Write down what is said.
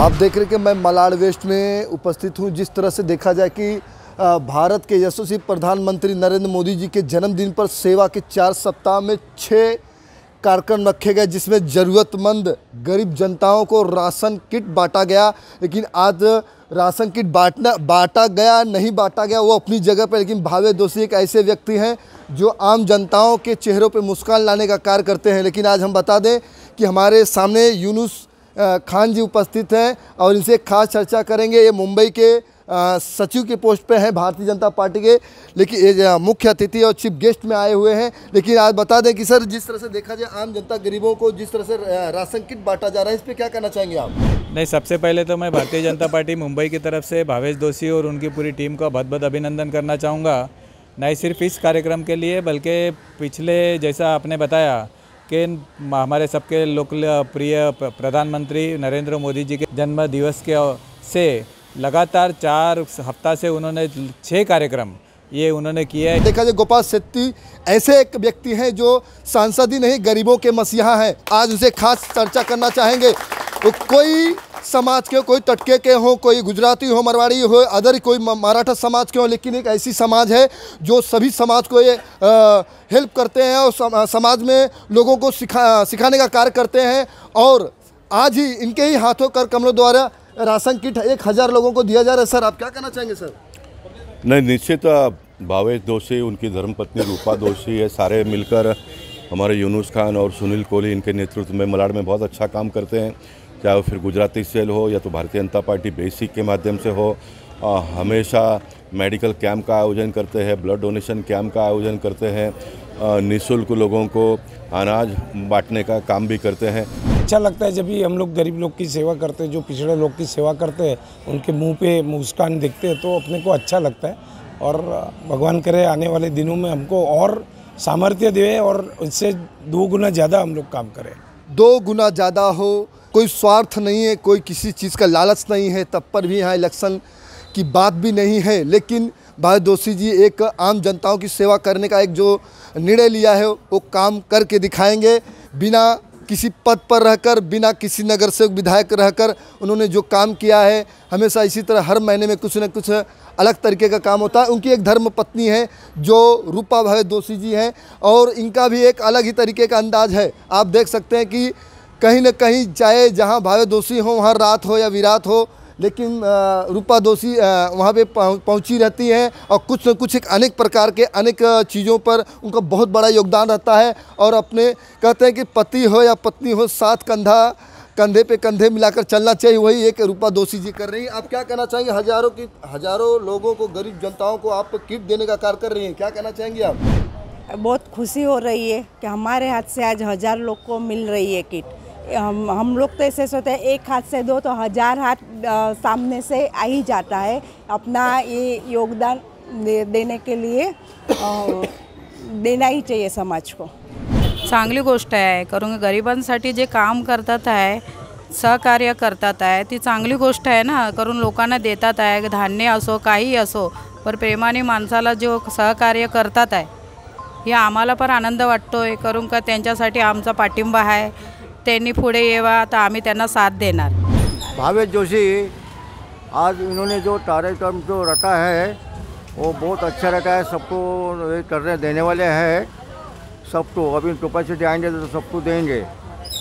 आप देख रहे कि मैं मलाड़ वेस्ट में उपस्थित हूँ जिस तरह से देखा जाए कि भारत के यशस्वी प्रधानमंत्री नरेंद्र मोदी जी के जन्मदिन पर सेवा के चार सप्ताह में छः कार्यक्रम रखे गए जिसमें ज़रूरतमंद गरीब जनताओं को राशन किट बांटा गया लेकिन आज राशन किट बांटना बांटा गया नहीं बांटा गया वो अपनी जगह पर लेकिन भावे दोषी एक ऐसे व्यक्ति हैं जो आम जनताओं के चेहरों पर मुस्कान लाने का कार्य करते हैं लेकिन आज हम बता दें कि हमारे सामने यूनुस खान जी उपस्थित हैं और इनसे खास चर्चा करेंगे ये मुंबई के सचिव के पोस्ट पे हैं भारतीय जनता पार्टी के लेकिन मुख्य अतिथि और चीफ गेस्ट में आए हुए हैं लेकिन आज बता दें कि सर जिस तरह से देखा जाए आम जनता गरीबों को जिस तरह से राशन किट बांटा जा रहा है इस पर क्या कहना चाहेंगे आप नहीं सबसे पहले तो मैं भारतीय जनता पार्टी मुंबई की तरफ से भावेश दोषी और उनकी पूरी टीम का बहुत बहुत अभिनंदन करना चाहूँगा न सिर्फ इस कार्यक्रम के लिए बल्कि पिछले जैसा आपने बताया के हमारे सबके लोकप्रिय प्रिय प्रधानमंत्री नरेंद्र मोदी जी के जन्म दिवस के से लगातार चार हफ्ता से उन्होंने छः कार्यक्रम ये उन्होंने किया है देखा जाए गोपाल सेट्टी ऐसे एक व्यक्ति हैं जो सांसद ही नहीं गरीबों के मसीहा हैं आज उसे खास चर्चा करना चाहेंगे तो कोई समाज के कोई तटके के हों कोई गुजराती हो मरवाड़ी हो अदर कोई मराठा समाज के हों लेकिन एक ऐसी समाज है जो सभी समाज को ये हेल्प करते हैं और समाज में लोगों को सिखा सिखाने का कार्य करते हैं और आज ही इनके ही हाथों कर कमलों द्वारा राशन किट एक हज़ार लोगों को दिया जा रहा है सर आप क्या कहना चाहेंगे सर नहीं निश्चित भावेश दोषी उनकी धर्मपत्नी रूपा दोषी है सारे मिलकर हमारे यूनुस खान और सुनील कोहली इनके नेतृत्व में मलाड में बहुत अच्छा काम करते हैं चाहे वो फिर गुजराती सेल हो या तो भारतीय जनता पार्टी बेसिक के माध्यम से हो हमेशा मेडिकल कैंप का आयोजन करते हैं ब्लड डोनेशन कैम्प का आयोजन करते हैं निःशुल्क लोगों को अनाज बांटने का काम भी करते हैं अच्छा लगता है जब भी हम लोग गरीब लोग की सेवा करते हैं जो पिछड़े लोग की सेवा करते हैं उनके मुंह पे मुस्कान देखते हैं तो अपने को अच्छा लगता है और भगवान करे आने वाले दिनों में हमको और सामर्थ्य दे और इससे दो गुना ज़्यादा हम लोग काम करें दो गुना ज़्यादा हो कोई स्वार्थ नहीं है कोई किसी चीज़ का लालच नहीं है तब पर भी यहाँ इलेक्शन की बात भी नहीं है लेकिन भाई दोषी जी एक आम जनताओं की सेवा करने का एक जो निर्णय लिया है वो काम करके दिखाएंगे बिना किसी पद पर रहकर बिना किसी नगर सेवक विधायक रहकर उन्होंने जो काम किया है हमेशा इसी तरह हर महीने में कुछ न कुछ अलग तरीके का काम होता है उनकी एक धर्म पत्नी है जो रूपा भाई दोषी जी हैं और इनका भी एक अलग ही तरीके का अंदाज है आप देख सकते हैं कि कहीं ना कहीं चाहे जहाँ भावे दोषी हो वहाँ रात हो या विरात हो लेकिन रूपा दोषी वहाँ पे पहुँची रहती हैं और कुछ न कुछ एक अनेक प्रकार के अनेक चीज़ों पर उनका बहुत बड़ा योगदान रहता है और अपने कहते हैं कि पति हो या पत्नी हो साथ कंधा कंधे पे कंधे मिलाकर चलना चाहिए वही एक रूपा दोषी जी कर रही हैं आप क्या कहना चाहेंगे हजारों की हजारों लोगों को गरीब जनताओं को आप किट देने का कार्य कर रही हैं क्या कहना चाहेंगे आप बहुत खुशी हो रही है कि हमारे हाथ से आज हज़ार लोग को मिल रही है किट हम हम लोग तो ऐसे सोते हैं एक हाथ से दो तो हज़ार हाथ सामने से आ ही जाता है अपना ये योगदान दे, देने के लिए देना ही चाहिए समाज को चांगली गोष्ट आहे करून गरिबांसाठी जे काम करतात आहे सहकार्य करतात आहे ती चांगली गोष्ट आहे ना करून लोकांना देतात आहे धान्य असो काही असो पर प्रेमाने माणसाला जो सहकार्य करतात आहे हे आम्हाला पण आनंद वाटतो आहे करून का त्यांच्यासाठी आमचा पाठिंबा आहे त्यांनी पुढे यावा तर आम्ही भावेश जोशी आज इन्होंने जो कार्यक्रम जो रखा है वो बहुत अच्छा रखा है सबको करने देने वाले हैं सबको अभी कैपेसिटी आएंगे तो सबको देंगे